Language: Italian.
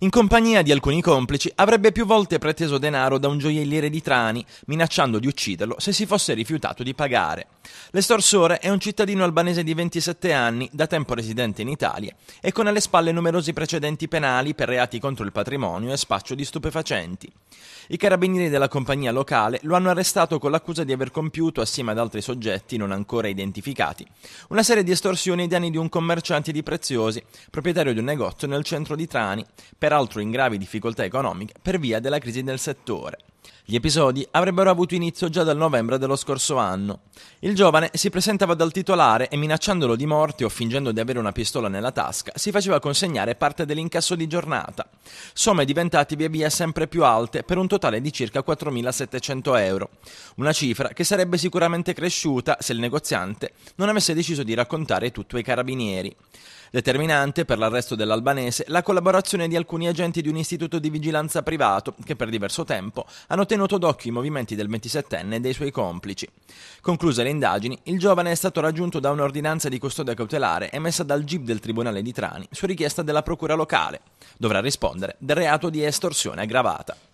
In compagnia di alcuni complici avrebbe più volte preteso denaro da un gioielliere di Trani, minacciando di ucciderlo se si fosse rifiutato di pagare. L'estorsore è un cittadino albanese di 27 anni, da tempo residente in Italia, e con alle spalle numerosi precedenti penali per reati contro il patrimonio e spaccio di stupefacenti. I carabinieri della compagnia locale lo hanno arrestato con l'accusa di aver compiuto, assieme ad altri soggetti non ancora identificati, una serie di estorsioni ai danni di un commerciante di preziosi, proprietario di un negozio nel centro di Trani, per peraltro in gravi difficoltà economiche per via della crisi del settore. Gli episodi avrebbero avuto inizio già dal novembre dello scorso anno. Il giovane si presentava dal titolare e minacciandolo di morte o fingendo di avere una pistola nella tasca, si faceva consegnare parte dell'incasso di giornata. Somme diventate via via sempre più alte per un totale di circa 4.700 euro. Una cifra che sarebbe sicuramente cresciuta se il negoziante non avesse deciso di raccontare tutto ai carabinieri. Determinante per l'arresto dell'albanese la collaborazione di alcuni agenti di un istituto di vigilanza privato che per diverso tempo hanno hanno tenuto d'occhio i movimenti del 27enne e dei suoi complici. Concluse le indagini, il giovane è stato raggiunto da un'ordinanza di custodia cautelare emessa dal GIP del Tribunale di Trani su richiesta della Procura locale. Dovrà rispondere del reato di estorsione aggravata.